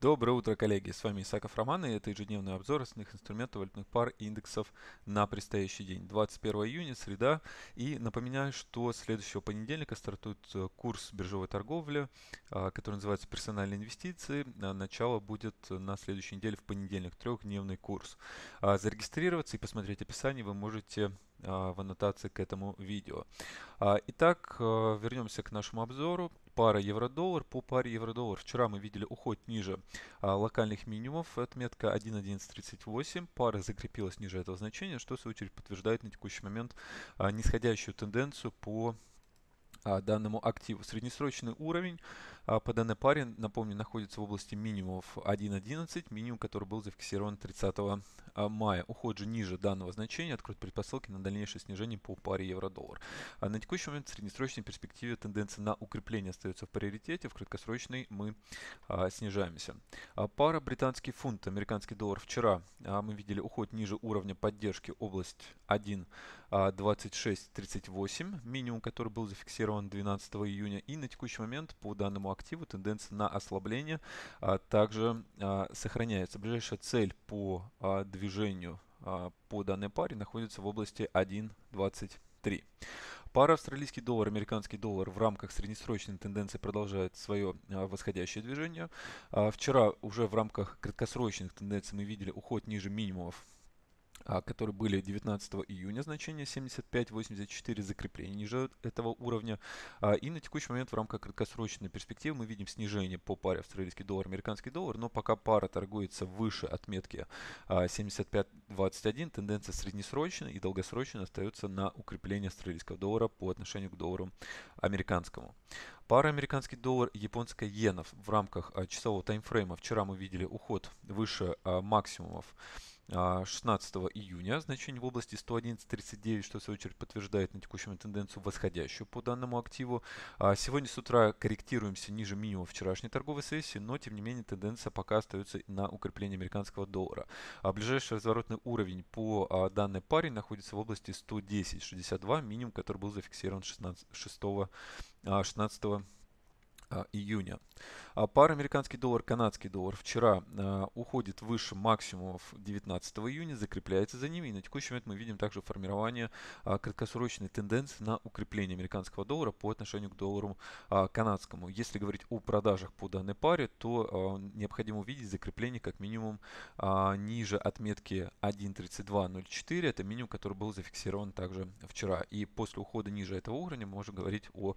Доброе утро, коллеги! С вами Исаков Роман, и это ежедневный обзор основных инструментов валютных пар и индексов на предстоящий день. 21 июня, среда. И напоминаю, что с следующего понедельника стартует э, курс биржевой торговли, а, который называется «Персональные инвестиции». А начало будет на следующей неделе в понедельник, трехдневный курс. А зарегистрироваться и посмотреть описание вы можете в аннотации к этому видео. Итак, э, вернемся к нашему обзору пара евро-доллар. По паре евро-доллар вчера мы видели уход ниже а, локальных минимумов. Отметка 1.1138. Пара закрепилась ниже этого значения, что в свою очередь подтверждает на текущий момент а, нисходящую тенденцию по а, данному активу. Среднесрочный уровень а по данной паре, напомню, находится в области минимумов 1.11, минимум, который был зафиксирован 30 а, мая. Уход же ниже данного значения откроет предпосылки на дальнейшее снижение по паре евро-доллар. А на текущий момент в среднесрочной перспективе тенденция на укрепление остается в приоритете, в краткосрочной мы а, снижаемся. А пара британский фунт, американский доллар вчера а, мы видели уход ниже уровня поддержки область 1. 26.38, а, минимум, который был зафиксирован 12 июня. И на текущий момент по данному активу, тенденция на ослабление а, также а, сохраняется. Ближайшая цель по а, движению а, по данной паре находится в области 1.23. Пара австралийский доллар, американский доллар в рамках среднесрочной тенденции продолжает свое а, восходящее движение. А, вчера уже в рамках краткосрочных тенденций мы видели уход ниже минимумов а, которые были 19 июня, значение 75-84 закрепление ниже этого уровня. А, и на текущий момент в рамках краткосрочной перспективы мы видим снижение по паре австралийский доллар, американский доллар, но пока пара торгуется выше отметки 75-21, а, тенденция среднесрочная и долгосрочная остается на укрепление австралийского доллара по отношению к доллару американскому. Пара американский доллар, японская иена в рамках часового таймфрейма. Вчера мы видели уход выше максимумов 16 а, июня значение в области 111.39, что в свою очередь подтверждает на текущем тенденцию восходящую по данному активу. А, сегодня с утра корректируемся ниже минимума вчерашней торговой сессии, но тем не менее тенденция пока остается на укрепление американского доллара. А, ближайший разворотный уровень по данной паре находится в области 110.62, минимум, который был зафиксирован 16, 6, 16 а, июня. А, пара американский доллар, канадский доллар вчера а, уходит выше максимумов 19 июня, закрепляется за ними. И на текущий момент мы видим также формирование краткосрочной тенденции на укрепление американского доллара по отношению к доллару канадскому. Если говорить о продажах по данной паре, то необходимо увидеть закрепление как минимум ниже отметки 1.3204. Это минимум, который был зафиксирован также вчера. И после ухода ниже этого уровня мы можем говорить о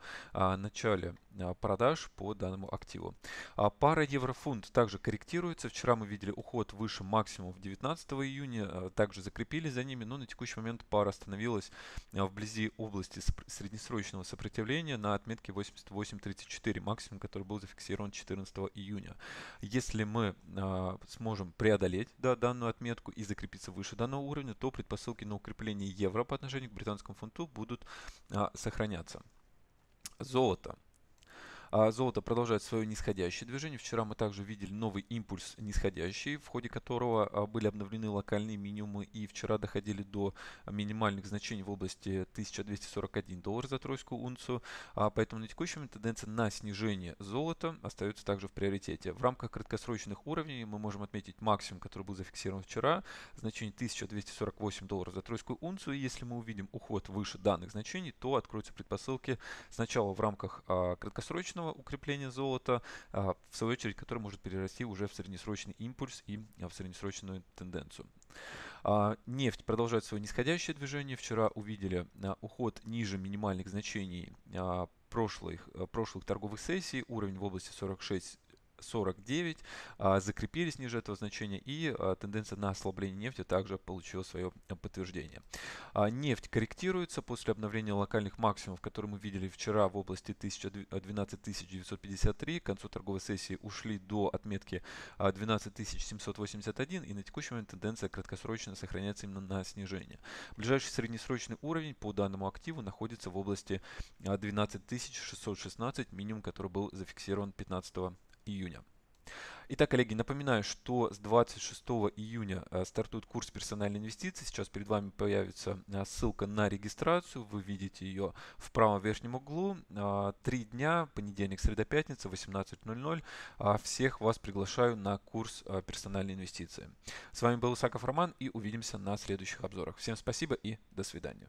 начале продаж роскошь по данному активу. А пара еврофунт также корректируется. Вчера мы видели уход выше максимумов 19 июня, а, также закрепились за ними, но на текущий момент пара остановилась а, вблизи области среднесрочного сопротивления на отметке 88.34, максимум, который был зафиксирован 14 июня. Если мы а, сможем преодолеть да, данную отметку и закрепиться выше данного уровня, то предпосылки на укрепление евро по отношению к британскому фунту будут а, сохраняться. Золото. А, золото продолжает свое нисходящее движение. Вчера мы также видели новый импульс нисходящий, в ходе которого а, были обновлены локальные минимумы и вчера доходили до минимальных значений в области 1241 доллар за тройскую унцию. А, поэтому на текущий момент тенденция на снижение золота остается также в приоритете. В рамках краткосрочных уровней мы можем отметить максимум, который был зафиксирован вчера, значение 1248 долларов за тройскую унцию. И если мы увидим уход выше данных значений, то откроются предпосылки сначала в рамках краткосрочного долгосрочного укрепления золота, а, в свою очередь, который может перерасти уже в среднесрочный импульс и а, в среднесрочную тенденцию. А, нефть продолжает свое нисходящее движение. Вчера увидели уход ниже минимальных значений прошлых, прошлых торговых сессий. Уровень в области 46 49, а, закрепились ниже этого значения и а, тенденция на ослабление нефти также получила свое э, подтверждение. А, нефть корректируется после обновления локальных максимумов, которые мы видели вчера в области 12953. Э, К концу торговой сессии ушли до отметки 12781 и на текущий момент тенденция краткосрочно сохраняется именно на снижение. Ближайший среднесрочный уровень по данному активу находится в области 12616, минимум который был зафиксирован 15 июня. Итак, коллеги, напоминаю, что с 26 июня э, стартует курс персональной инвестиции. Сейчас перед вами появится э, ссылка на регистрацию. Вы видите ее в правом верхнем углу. А, три дня, понедельник, среда, пятница, 18.00. А, всех вас приглашаю на курс э, персональной инвестиции. С вами был Исаков Роман и увидимся на следующих обзорах. Всем спасибо и до свидания.